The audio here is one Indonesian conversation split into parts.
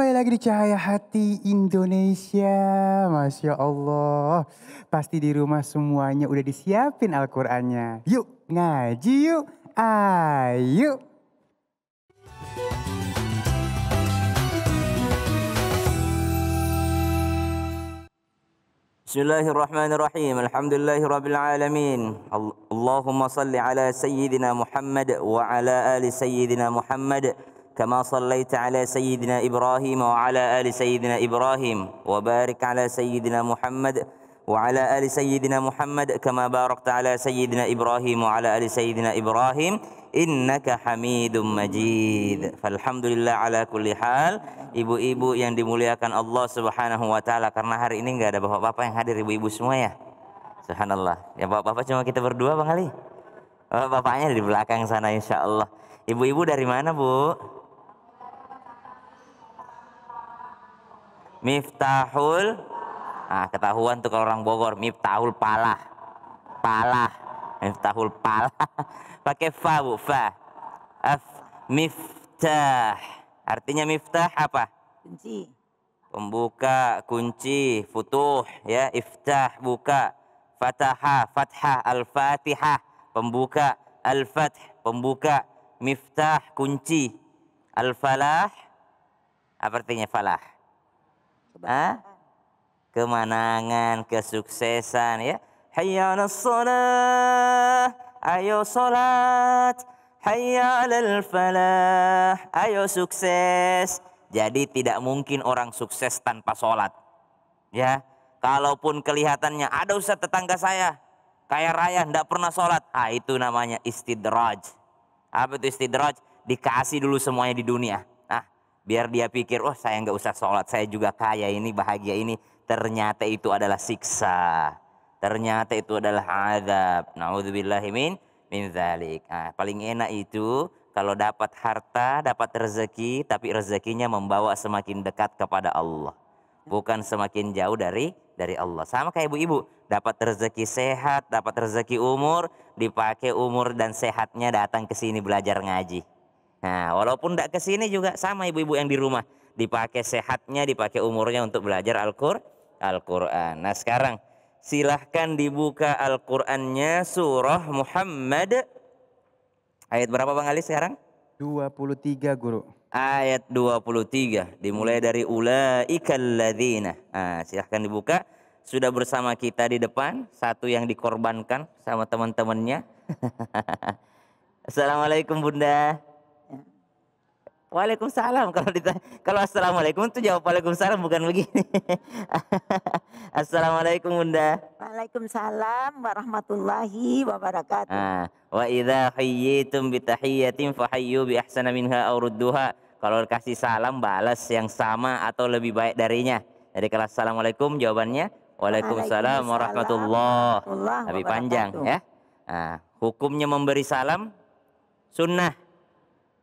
Kembali lagi di Cahaya Hati Indonesia. Masya Allah. Pasti di rumah semuanya udah disiapin Al-Qurannya. Yuk ngaji yuk. Ayo. Bismillahirrahmanirrahim. Alhamdulillahirrabbilalamin. Allahumma salli ala sayyidina Muhammad wa ala ali sayyidina Muhammad. كما صليت على سيدنا إبراهيم وعلى آل سيدنا إبراهيم وبارك على سيدنا محمد وعلى آل سيدنا محمد كما باركت على سيدنا إبراهيم وعلى آل سيدنا إبراهيم innaka hamidum majid. Alhamdulillah ala kulli hal. Ibu-ibu yang dimuliakan Allah Subhanahu wa taala karena hari ini nggak ada bapak-bapak yang hadir ibu-ibu semua ya. Subhanallah. Ya bapak-bapak cuma kita berdua Bang Ali. Oh, bapaknya di belakang sana insya Allah. Ibu-ibu dari mana, Bu? Miftahul ah ketahuan tuh kalau orang Bogor Miftahul palah palah Miftahul palah pakai fa bu fa af miftah artinya miftah apa kunci pembuka kunci futuh ya iftah buka fataha fathah al-fatihah pembuka al-fath pembuka miftah kunci al-falah apa artinya falah ha? Kemenangan, kesuksesan ya. Hayya 'alas Ayo salat. Hayya 'alal falah. Ayo sukses. Jadi tidak mungkin orang sukses tanpa sholat. Ya, kalaupun kelihatannya ada usah tetangga saya kaya raya ndak pernah sholat, ah itu namanya istidraj. Apa itu istidraj? Dikasih dulu semuanya di dunia. Biar dia pikir, oh saya nggak usah sholat, saya juga kaya ini, bahagia ini. Ternyata itu adalah siksa. Ternyata itu adalah azab. Na'udzubillahimin min zalik. Nah, paling enak itu kalau dapat harta, dapat rezeki, tapi rezekinya membawa semakin dekat kepada Allah. Bukan semakin jauh dari dari Allah. Sama kayak ibu-ibu, dapat rezeki sehat, dapat rezeki umur, dipakai umur dan sehatnya datang ke sini belajar ngaji. Nah, walaupun tidak ke sini juga sama ibu-ibu yang di rumah. Dipakai sehatnya, dipakai umurnya untuk belajar Al-Qur'an. Al Qur'an. nah, sekarang silahkan dibuka Al-Qur'annya surah Muhammad ayat berapa Bang Ali sekarang? 23, Guru. Ayat 23 dimulai dari ulaikal ladzina. Nah, silahkan dibuka sudah bersama kita di depan, satu yang dikorbankan sama teman-temannya. Assalamualaikum Bunda. Waalaikumsalam kalau ditanya. Kalau assalamualaikum itu jawab waalaikumsalam bukan begini. assalamualaikum bunda. Waalaikumsalam warahmatullahi wabarakatuh. Ah, wa idza hayyitum bi tahiyyatin hayyu bi ahsana minha aw rudduha. Kalau kasih salam balas yang sama atau lebih baik darinya. Jadi kalau assalamualaikum jawabannya waalaikumsalam warahmatullahi. Lebih panjang ya. Ah, hukumnya memberi salam sunnah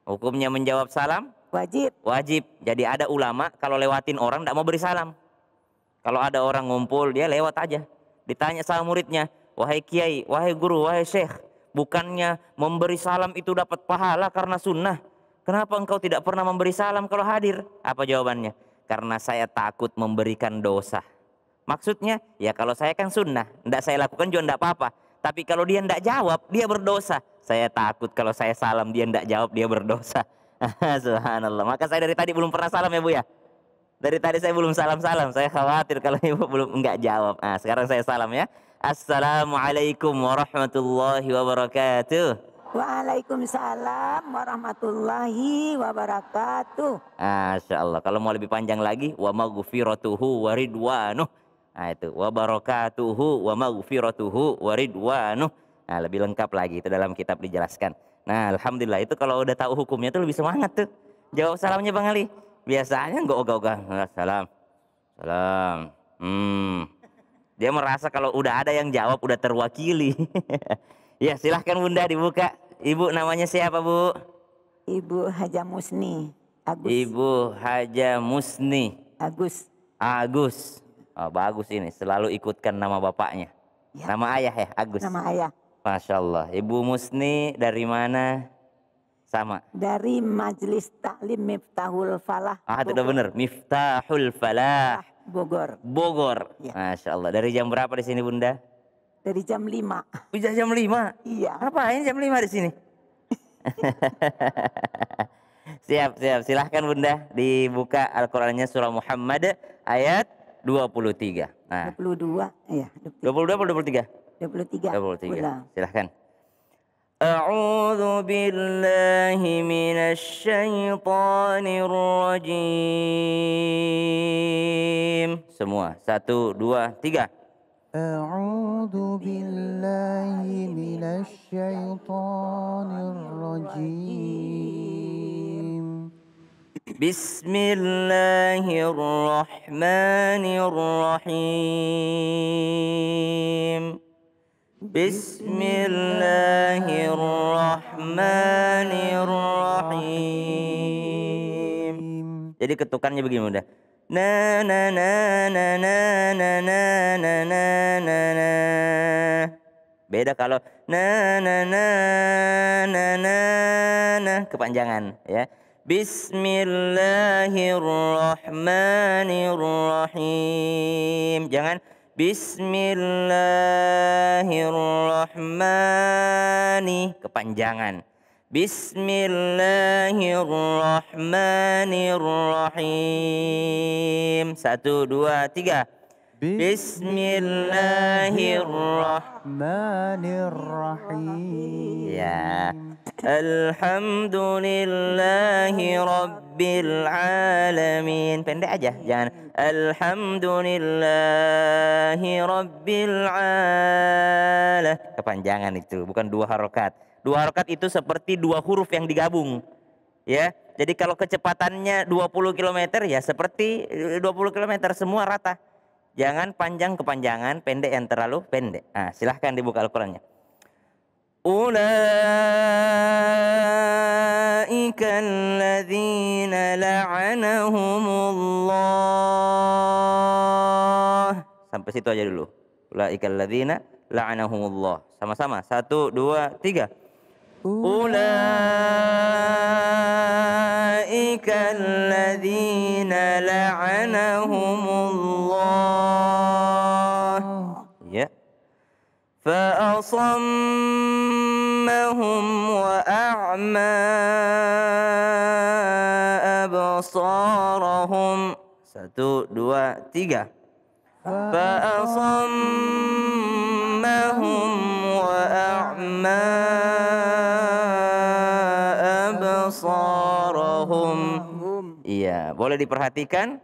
Hukumnya menjawab salam? Wajib. Wajib. Jadi ada ulama kalau lewatin orang tidak mau beri salam. Kalau ada orang ngumpul dia lewat aja. Ditanya sama muridnya, wahai kiai, wahai guru, wahai syekh, bukannya memberi salam itu dapat pahala karena sunnah. Kenapa engkau tidak pernah memberi salam kalau hadir? Apa jawabannya? Karena saya takut memberikan dosa. Maksudnya, ya kalau saya kan sunnah, tidak saya lakukan juga tidak apa-apa. Tapi kalau dia tidak jawab, dia berdosa. Saya takut kalau saya salam dia tidak jawab dia berdosa. Subhanallah. Maka saya dari tadi belum pernah salam ya Bu ya. Dari tadi saya belum salam-salam. Saya khawatir kalau Ibu belum enggak jawab. Nah, sekarang saya salam ya. Assalamualaikum warahmatullahi wabarakatuh. Waalaikumsalam warahmatullahi wabarakatuh. Masya Allah. Kalau mau lebih panjang lagi, wa maghfiratuhu wa ridwanuh. Nah itu, wa barakatuhu wa maghfiratuhu wa ridwanuh. Nah, lebih lengkap lagi itu dalam kitab dijelaskan. Nah, alhamdulillah itu kalau udah tahu hukumnya tuh lebih semangat tuh. Jawab salamnya Bang Ali. Biasanya enggak ogah-ogah. Ya, salam. Salam. Hmm. Dia merasa kalau udah ada yang jawab udah terwakili. ya, silahkan Bunda dibuka. Ibu namanya siapa, Bu? Ibu Haja Musni. Agus. Ibu Haja Musni. Agus. Agus. Oh, bagus ini, selalu ikutkan nama bapaknya. Ya. Nama ayah ya, Agus. Nama ayah. Masya Allah. Ibu Musni dari mana? Sama. Dari Majelis Taklim Miftahul Falah. Ah, itu tidak benar. Miftahul Falah. Bogor. Bogor. Ya. Masya Allah. Dari jam berapa di sini Bunda? Dari jam 5. Bisa jam 5? Iya. ini jam 5 di sini? siap, siap. Silahkan Bunda dibuka Al-Qurannya Surah Muhammad ayat 23. Nah. 22, iya. 22 atau 23? 23. 23. Ulang. Silahkan. أعوذ بالله من الشيطان الرجيم Semua. Satu, dua, tiga. أعوذ بالله من الشيطان الرجيم بسم الله الرحمن الرحيم Bismillahirrahmanirrahim. jadi ketukannya begini udah na na na na na na na na na na na beda kalau na na na na na na kepanjangan ya Bismillahirrahmanirrahim jangan Bismillahirrahmanirrahim. Kepanjangan. Bismillahirrahmanirrahim. Satu, dua, tiga. Bismillahirrahmanirrahim. Ya. الرحمن الرحيم Alamin pendek aja jangan الحمد لله رب kepanjangan itu bukan dua harokat dua harokat itu seperti dua huruf yang digabung ya jadi kalau kecepatannya 20 km ya seperti 20 eh, km semua rata Jangan panjang kepanjangan, pendek yang terlalu pendek. Nah, silahkan dibuka Al-Qurannya. la'anahumullah. Sampai situ aja dulu. Ulaika la'anahumullah. Sama-sama. Satu, dua, tiga. أولئك الذين لعنهم الله فأصمهم وأعمى أبصارهم satu dua tiga فأصمهم وأعمى absarahum. Iya, boleh diperhatikan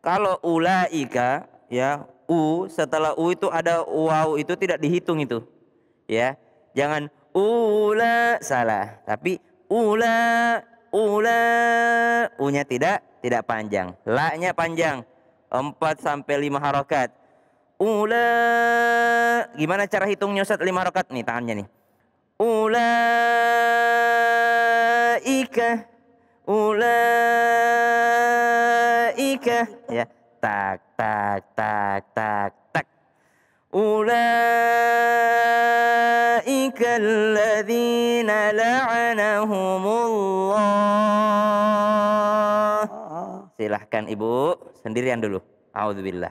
kalau ulaika ya u setelah u itu ada waw itu tidak dihitung itu. Ya. Jangan ula salah, tapi ula ula u-nya tidak tidak panjang. La-nya panjang. empat sampai lima harokat. Ula gimana cara hitungnya Ustaz lima harokat nih tangannya nih. Ula ulaika ulaika ya tak tak tak tak tak ulaika alladzina la'anahumullah ah. silahkan ibu sendirian dulu auzubillah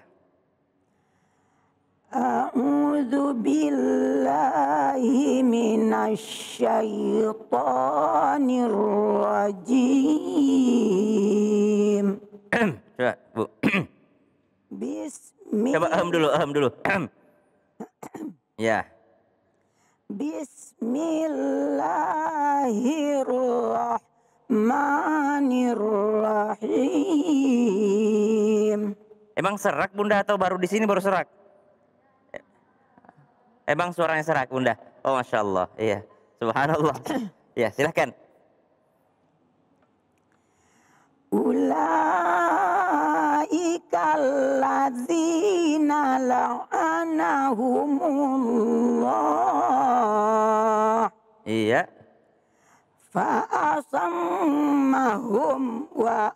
أعوذ بالله من الشيطان الرجيم Coba, Bu. Coba aham dulu, aham dulu. ya. Bismillahirrahmanirrahim. Emang serak Bunda atau baru di sini baru serak? Emang suaranya serak bunda? Oh masya Allah, iya. Subhanallah. ya silahkan. Ulaika alladzina la'anahumullah. Iya. Fa'asammahum wa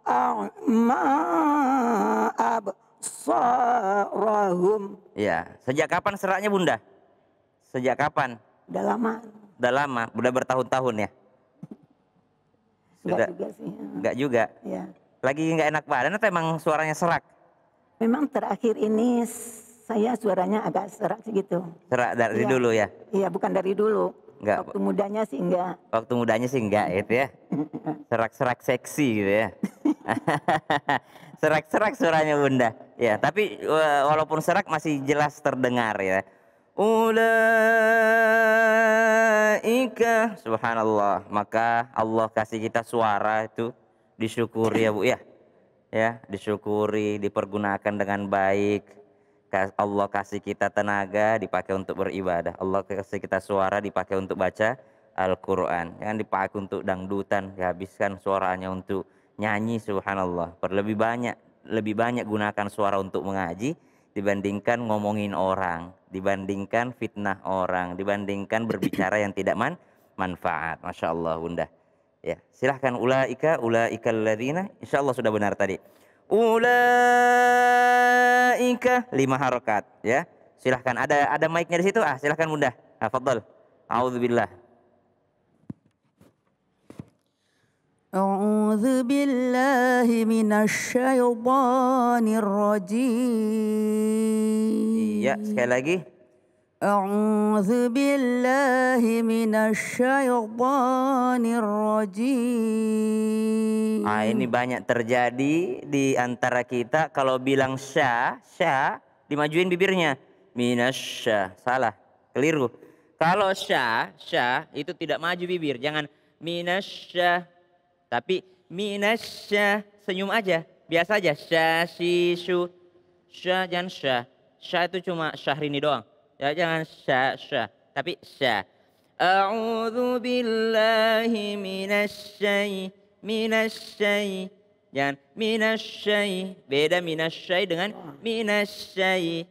absarahum. Ya, sejak kapan seraknya Bunda? Sejak kapan? Udah lama. Udah lama, udah bertahun-tahun ya? Sudah. Enggak juga sih. Enggak juga? Iya. Lagi enggak enak badan atau emang suaranya serak? Memang terakhir ini saya suaranya agak serak sih gitu. Serak dari ya. dulu ya? Iya, bukan dari dulu. Enggak. Waktu mudanya sih enggak. Waktu mudanya sih enggak itu ya. Serak-serak seksi gitu ya. Serak-serak suaranya Bunda. Ya, tapi eh, walaupun serak masih jelas terdengar ya ulaika subhanallah maka Allah kasih kita suara itu disyukuri ya Bu ya ya disyukuri dipergunakan dengan baik Allah kasih kita tenaga dipakai untuk beribadah Allah kasih kita suara dipakai untuk baca Al-Quran yang dipakai untuk dangdutan dihabiskan suaranya untuk nyanyi subhanallah Perlebih banyak lebih banyak gunakan suara untuk mengaji dibandingkan ngomongin orang, dibandingkan fitnah orang, dibandingkan berbicara yang tidak man manfaat. Masya Allah bunda. Ya, silahkan ulaika, ulaika ladina. Insya Allah sudah benar tadi. Ulaika lima harokat. Ya, silahkan. Ada ada mic-nya di situ. Ah, silahkan bunda. Ah, fadl. A'udzubillah. أعوذ بالله من الشيطان الرجيم Ya, sekali lagi. أعوذ بالله من الشيطان الرجيم Ah ini banyak terjadi di antara kita kalau bilang sya, sya dimajuin bibirnya. Minasya, salah, keliru. Kalau sya, sya itu tidak maju bibir, jangan minasya tapi minasya senyum aja, biasa aja. Sya si syu sya jangan sya. Sya itu cuma syahrini doang. Ya jangan sya sya, tapi sya. A'udzu billahi minasyai minasyai jangan minasyai beda minasyai dengan minasyai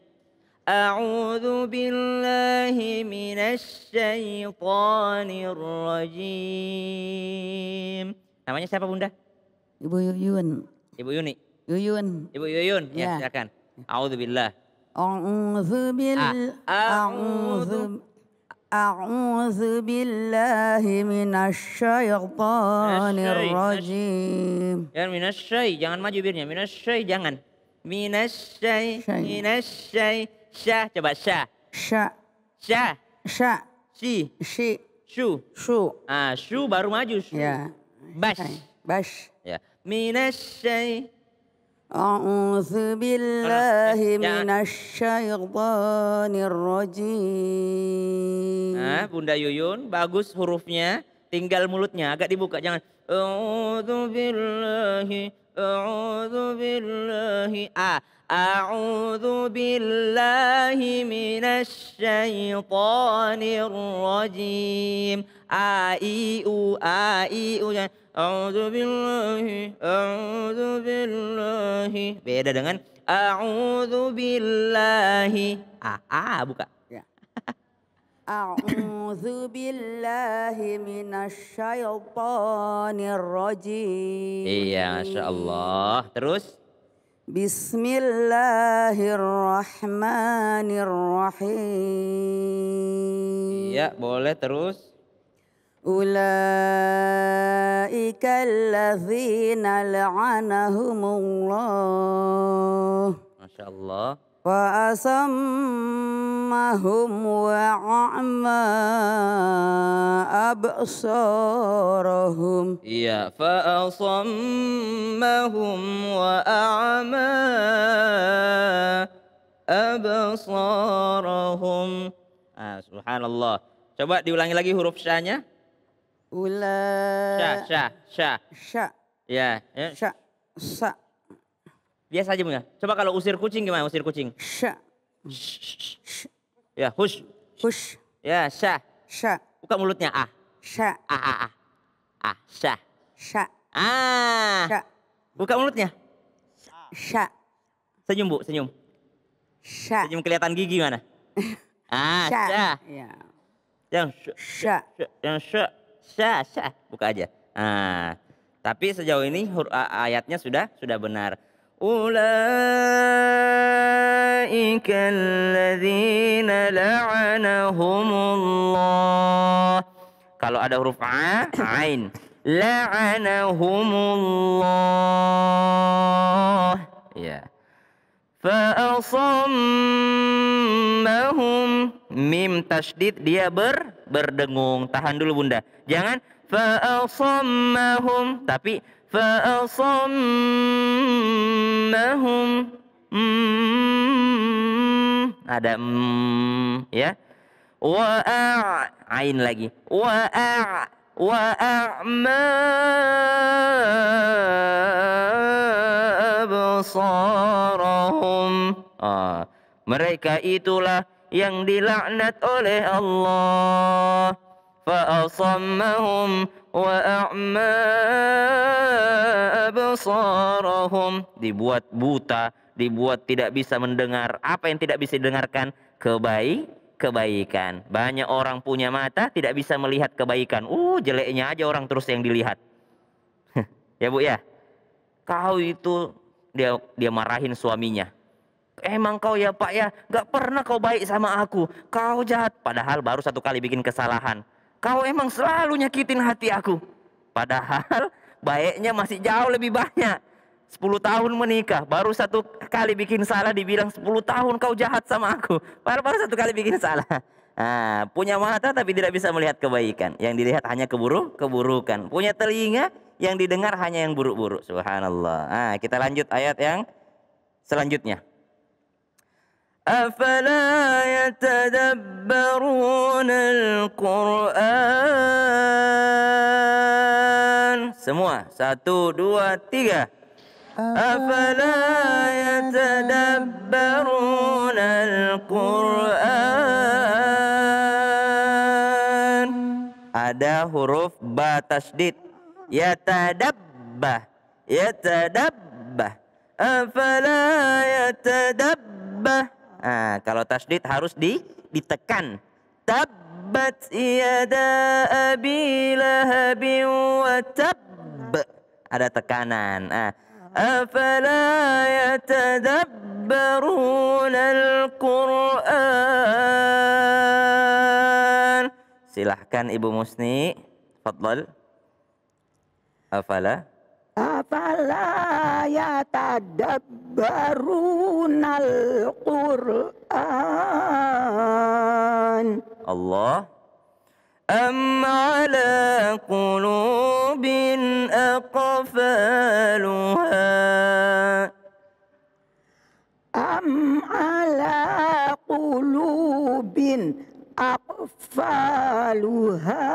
A'udzu billahi minasyaitonir rajim. Namanya siapa Bunda? Ibu Yuyun. Ibu Yuni. Yuyun. Ibu Yuyun. Ya, ya silakan. Auzubillah. A'udzubillah. A'udzubillah. أعوذ بالله من الشيطان الرجيم jangan maju birnya Minasyai Shay jangan Minasyai, Shay من Shay syah coba syah syah syah syah si si shu shu ah shu baru maju shu ya bash. Bash. Ya. Minasyai. A'udzu billahi minasyaitonir rajim. Nah, Bunda Yuyun, bagus hurufnya, tinggal mulutnya agak dibuka jangan. A'udzu billahi A'udzu billahi a A'udzu billahi minasyaitonir rajim. A i u a i u. Ya. A'udzu billahi, a'udzu billahi. Beda dengan a'udzu billahi. Ah, ah buka. Ya. a'udzu billahi minasyaitonir rajim. Iya, masyaallah. Terus Bismillahirrahmanirrahim. Iya, boleh terus. أولئك الذين لعنهم الله ما شاء الله فأصمهم وأعمى أبصارهم يا فأصمهم وأعمى أبصارهم آه، سبحان الله Coba diulangi lagi huruf syahnya Ula. sha sha sha sha Ya. sha ya. sha Sa. Biasa aja punya. Coba kalau usir kucing gimana usir kucing? sha Ya, hush. Hush. Ya, sha sha Buka mulutnya ah. sha Ah, ah, ah. Ah, sha sha Ah. sha Buka mulutnya. sha Senyum, Bu, senyum. sha Senyum kelihatan gigi mana? Ah, sha Ya. Yang sha Yang sha Syah, syah. Buka aja. Nah, tapi sejauh ini ayatnya sudah sudah benar. Ulaika alladzina la'anahumullah. Kalau ada huruf a, ain. La'anahumullah. Ya. Fa'asammahum mim tasdid dia ber berdengung. Tahan dulu Bunda. Jangan fa'asammahum tapi fa'asammahum. Hmm, ada mm, ya. Wa'a ain lagi. wa'a wa absarahum. Oh, ah, mereka itulah yang dilaknat oleh Allah fa'asammahum wa a'ma absarahum dibuat buta dibuat tidak bisa mendengar apa yang tidak bisa didengarkan kebaik kebaikan banyak orang punya mata tidak bisa melihat kebaikan uh jeleknya aja orang terus yang dilihat ya bu ya kau itu dia dia marahin suaminya Emang kau ya pak ya, gak pernah kau baik sama aku. Kau jahat. Padahal baru satu kali bikin kesalahan. Kau emang selalu nyakitin hati aku. Padahal baiknya masih jauh lebih banyak. 10 tahun menikah, baru satu kali bikin salah dibilang 10 tahun kau jahat sama aku. Baru, baru satu kali bikin salah. Nah, punya mata tapi tidak bisa melihat kebaikan. Yang dilihat hanya keburu, keburukan. Punya telinga, yang didengar hanya yang buruk-buruk. Subhanallah. Nah, kita lanjut ayat yang selanjutnya. أفلا يتدبرون القرآن semua satu dua tiga أفلا يتدبرون القرآن ada حروف ba tasdid yatadabbah يتدبه أفلا يتدبه Nah, kalau tasdid harus di, ditekan. Tabbat yada abi lahabin wa tab. Ada tekanan. Nah, yatadabbarun al Quran. Silahkan Ibu Musni, Fadlal. Afala أفلا يتدبرون quran Allah أم على قلوب أقفالها أم على قلوب أقفالها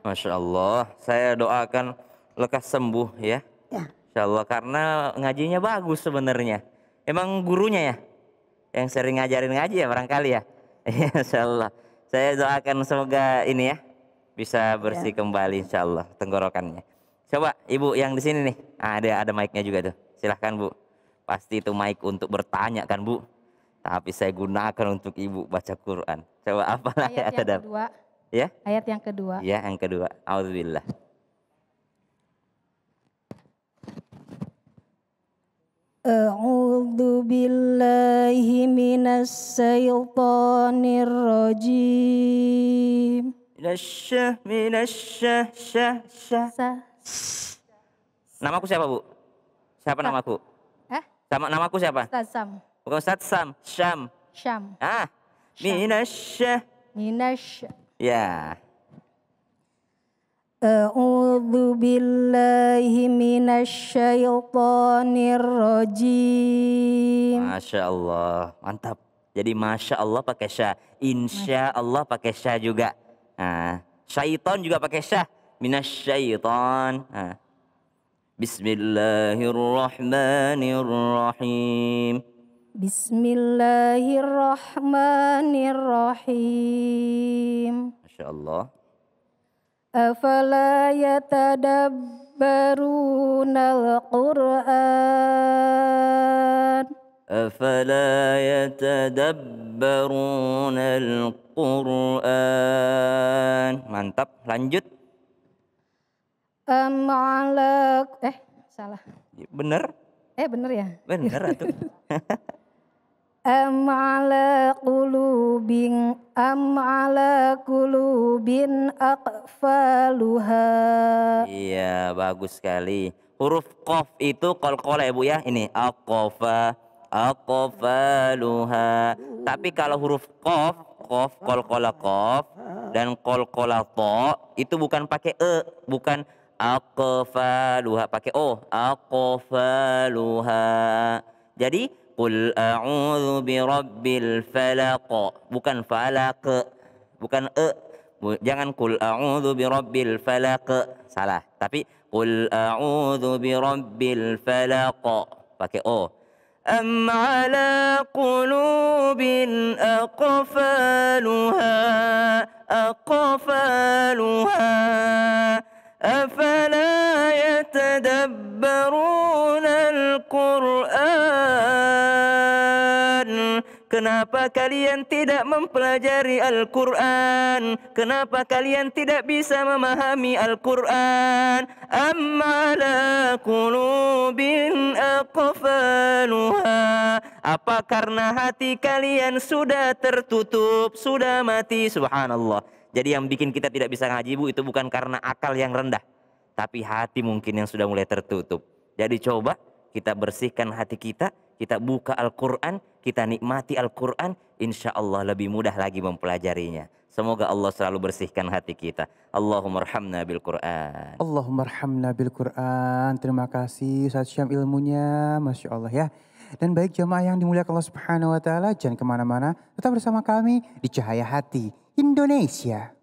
Masya Allah, saya doakan lekas sembuh ya. Ya. Insya Allah karena ngajinya bagus sebenarnya. Emang gurunya ya yang sering ngajarin ngaji ya barangkali ya. ya Insya Allah. Saya doakan semoga ini ya bisa bersih ya. kembali Insya Allah tenggorokannya. Coba ibu yang di sini nih ah, ada ada mic-nya juga tuh. Silahkan bu. Pasti itu mic untuk bertanya kan bu. Tapi saya gunakan untuk ibu baca Quran. Coba apa ayat yang kedua? Ya. Ayat yang kedua. Ya yang kedua. Alhamdulillah. أعوذ بالله من الشيطان الرجيم من الشه من الشه شه شه Namaku siapa bu? Siapa namaku? Eh? Sama namaku siapa? Ustaz Sam. Bukan Ustaz Sam, Syam. Syam. Ah, Minasy. Minasy. Ya. A'udzu billahi من الشيطان الرجيم Masya Allah, mantap. Jadi Masya Allah pakai sya, Insya Allah pakai sya juga. Nah, syaiton juga pakai syah, minasyaiton. Nah. Bismillahirrahmanirrahim. Bismillahirrahmanirrahim. Masya Allah. Afala yatadabbarunal Qur'an Afala yatadabbarunal Qur'an Mantap, lanjut Am Eh, salah Bener Eh, bener ya Bener, atuh Am ala qulubin am ala qulubin aqfaluha. Iya, bagus sekali. Huruf qaf itu qalqalah ya Bu ya. Ini aqfa aqfaluha. Tapi kalau huruf qaf, qaf qalqalah qaf dan qalqalah ta itu bukan pakai e, bukan aqfaluha pakai o, aqfaluha. Jadi Qul a'udzu birabbil falaq. Bukan falak, bukan e. Jangan qul a'udzu birabbil falaq. Salah. Tapi qul a'udzu birabbil falaq. Pakai o. أم على قلوب أقفالها أقفالها أفلا يتدبرون القرآن Al-Quran Kenapa kalian tidak mempelajari Al-Quran? Kenapa kalian tidak bisa memahami Al-Quran? Amma la kulubin Apa karena hati kalian sudah tertutup, sudah mati? Subhanallah. Jadi yang bikin kita tidak bisa ngaji Bu itu bukan karena akal yang rendah. Tapi hati mungkin yang sudah mulai tertutup. Jadi coba kita bersihkan hati kita, kita buka Al-Quran, kita nikmati Al-Quran, insya Allah lebih mudah lagi mempelajarinya. Semoga Allah selalu bersihkan hati kita. Allahumma rahamna bil Quran. Allahumma rahamna bil Quran. Terima kasih Ustaz Syam ilmunya. Masya Allah ya. Dan baik jemaah yang dimuliakan Allah Subhanahu wa taala, jangan kemana mana tetap bersama kami di Cahaya Hati Indonesia.